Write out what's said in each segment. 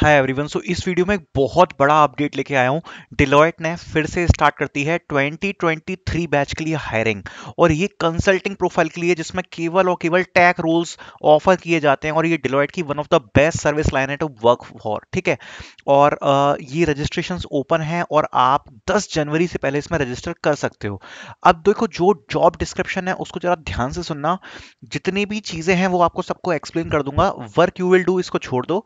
hi everyone so इस video में एक बहुत बड़ा अपडेट लेके आया हूँ डिलॉयट ने फिर से स्टार्ट करती है 2023 बैच के लिए हायरिंग और ये कंसल्टिंग प्रोफाइल के लिए जिसमें केवल और केवल टैक रोल्स ऑफर किए जाते हैं और ये डिलॉयट की one of the best service line है टू वर्क फॉर ठीक है और ये रजिस्ट्रेशन ओपन है और आप दस जनवरी से पहले इसमें रजिस्टर कर सकते हो अब देखो जो जॉब डिस्क्रिप्शन है उसको जरा ध्यान से सुनना जितनी भी चीज़ें हैं वो आपको सबको एक्सप्लेन कर दूंगा वर्क यू विल डू इसको छोड़ दो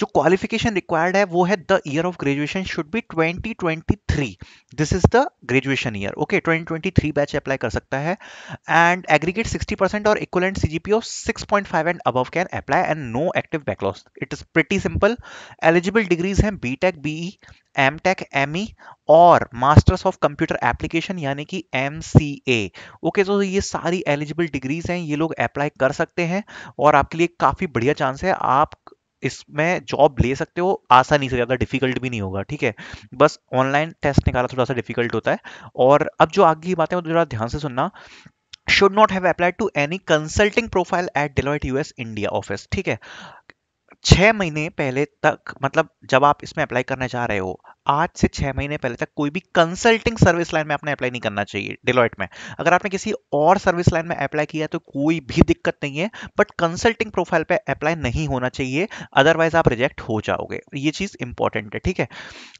जो क्वालिफिकेशन क्वालिफिकेशन रिक्वायर्ड है वो है the year of graduation should be 2023 this is the graduation year okay 2023 batch apply कर सकता है एंड एग्रीगेट 60 परसेंट और equivalent CGPA of 6.5 and above can apply and no active backlogs it is pretty simple eligible degrees हैं B tech BE M tech M E और masters of computer application यानी कि M C ए okay तो ये सारी eligible degrees हैं ये लोग अप्लाई कर सकते हैं और आपके लिए काफ़ी बढ़िया चांस है आप इसमें जॉब ले सकते हो आसानी से ज़्यादा डिफिकल्ट भी नहीं होगा ठीक है बस ऑनलाइन टेस्ट निकाला थोड़ा सा डिफिकल्ट होता है और अब जो आगे की बातें थोड़ा ध्यान से सुनना should not have applied to any consulting profile at Deloitte US India office ठीक है छः महीने पहले तक मतलब जब आप इसमें अप्लाई करने जा रहे हो आज से छः महीने पहले तक कोई भी कंसल्टिंग सर्विस लाइन में आपने अप्लाई नहीं करना चाहिए डिलॉइट में अगर आपने किसी और सर्विस लाइन में अप्लाई किया तो कोई भी दिक्कत नहीं है बट कंसल्टिंग प्रोफाइल पे अप्लाई नहीं होना चाहिए अदरवाइज आप रिजेक्ट हो जाओगे ये चीज़ इंपॉर्टेंट है ठीक है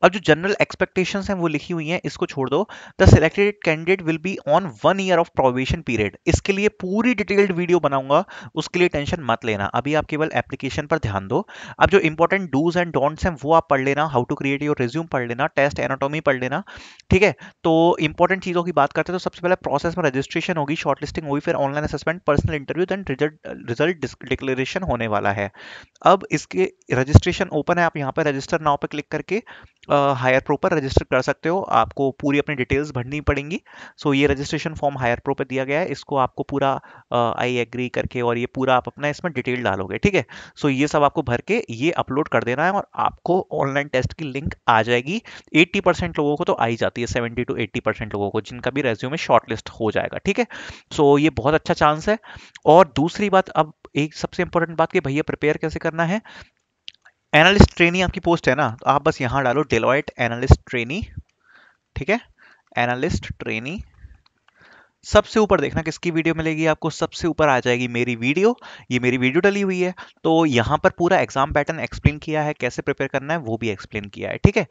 अब जो जनरल एक्सपेक्टेशन हैं वो लिखी हुई हैं इसको छोड़ दो the selected candidate will be on one year of probation period इसके लिए पूरी डिटेल्ड वीडियो बनाऊंगा उसके लिए टेंशन मत लेना अभी आप केवल एप्लीकेशन पर ध्यान दो अब जो इंपॉर्टेंट डूज एंड डोंट्स हैं वो आप पढ़ लेना how to create your resume पढ़ लेना टेस्ट एनाटॉमी पढ़ लेना ठीक है तो इंपॉर्टेंट चीज़ों की बात करते हैं तो सबसे पहले प्रोसेस में रजिस्ट्रेशन होगी शॉर्ट लिस्टिंग होगी फिर online assessment personal interview then result declaration होने वाला है अब इसके रजिस्ट्रेशन ओपन है आप यहाँ पर रजिस्टर नाव पर क्लिक करके हायर प्रो पर रजिस्टर कर सकते हो आपको पूरी अपनी डिटेल्स भरनी पड़ेंगी सो ये रजिस्ट्रेशन फॉर्म हायर प्रो पर दिया गया है इसको आपको पूरा आई एग्री करके और ये पूरा आप अपना इसमें डिटेल डालोगे ठीक है सो ये सब आपको भर के ये अपलोड कर देना है और आपको ऑनलाइन टेस्ट की लिंक आ जाएगी जाएगी 80 परसेंट लोगों को तो आई जाती है 70 टू 80 परसेंट लोगों को जिनका भी रेज्यूमे शॉर्टलिस्ट हो जाएगा ठीक है सो ये बहुत अच्छा चांस है और दूसरी बात अब एक सबसे इंपॉर्टेंट बात कि भैया प्रिपेयर कैसे करना है एनालिस्ट ट्रेनी आपकी पोस्ट है ना तो आप बस यहाँ डालो डेलॉइट एनालिस्ट ट्रेनी ठीक है एनालिस्ट ट्रेनी सबसे ऊपर देखना किसकी वीडियो मिलेगी आपको सबसे ऊपर आ जाएगी मेरी वीडियो ये मेरी वीडियो डली हुई है तो यहाँ पर पूरा एग्जाम पैटर्न एक्सप्लेन किया है कैसे प्रिपेयर करना है वो भी एक्सप्लेन किया है ठीक है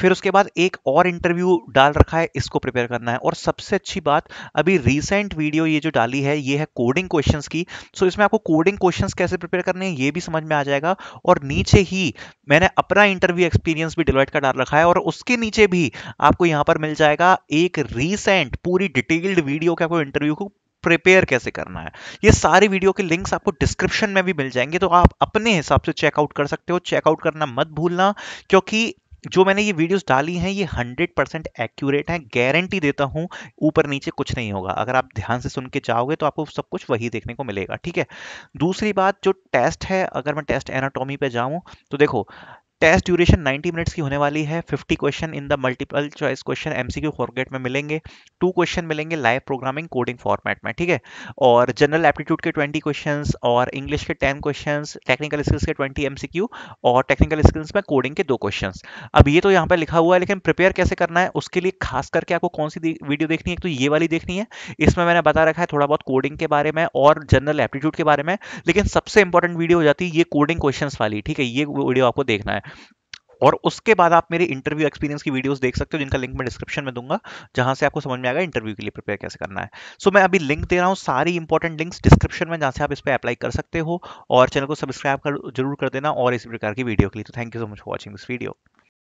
फिर उसके बाद एक और इंटरव्यू डाल रखा है इसको प्रिपेयर करना है और सबसे अच्छी बात अभी रिसेंट वीडियो ये जो डाली है ये है कोडिंग क्वेश्चन की सो इसमें आपको कोडिंग क्वेश्चन कैसे प्रिपेयर करने हैं ये भी समझ में आ जाएगा और नीचे ही मैंने अपना इंटरव्यू एक्सपीरियंस भी डिलोइट का डाल रखा है और उसके नीचे भी आपको यहाँ पर मिल जाएगा एक रिसेंट पूरी डिटेल्ड वीडियो कि आपको इंटरव्यू को प्रिपेयर कैसे करना है ये सारी वीडियो के लिंक्स आपको डिस्क्रिप्शन में भी मिल जाएंगे तो आप अपने हिसाब से चेकआउट कर सकते हो चेकआउट करना मत भूलना क्योंकि जो मैंने ये वीडियोस डाली हैं ये 100% परसेंट एक्यूरेट हैं गारंटी देता हूँ ऊपर नीचे कुछ नहीं होगा अगर आप ध्यान से सुन के जाओगे तो आपको सब कुछ वही देखने को मिलेगा ठीक है दूसरी बात जो टेस्ट है अगर मैं टेस्ट एनाटॉमी पे जाऊँ तो देखो टेस्ट ड्यूरेशन 90 मिनट्स की होने वाली है 50 question in the multiple choice question MCQ format में मिलेंगे टू क्वेश्चन मिलेंगे लाइव प्रोग्रामिंग कोडिंग फॉर्मेट में ठीक है और जनरल एप्टीट्यूड के 20 क्वेश्चन और इंग्लिश के 10 क्वेश्चन टेक्निकल स्किल्स के 20 एमसीक्यू और टेक्निकल स्किल्स में कोडिंग के दो क्वेश्चन अब ये तो यहाँ पर लिखा हुआ है लेकिन प्रिपेयर कैसे करना है उसके लिए खास करके आपको कौन सी वीडियो देखनी है तो ये वाली देखनी है इसमें मैंने बता रखा है थोड़ा बहुत कोडिंग के बारे में और जनरल एप्टीट्यूड के बारे में लेकिन सबसे इंपॉर्टेंट वीडियो हो जाती है ये कोडिंग क्वेश्चन वाली ठीक है ये वीडियो आपको देखना है और उसके बाद आप मेरे इंटरव्यू एक्सपीरियंस की वीडियोस देख सकते हो जिनका लिंक मैं डिस्क्रिप्शन में दूंगा जहां से आपको समझ में आएगा इंटरव्यू के लिए प्रिपेयर कैसे करना है सो so, मैं अभी लिंक दे रहा हूँ सारी इंपॉर्टेंट लिंक्स डिस्क्रिप्शन में जहां से आप इस पर अप्लाई कर सकते हो और चैनल को सब्सक्राइब कर जरूर कर देना और इसी प्रकार की वीडियो के लिए तो thank you so much for watching this video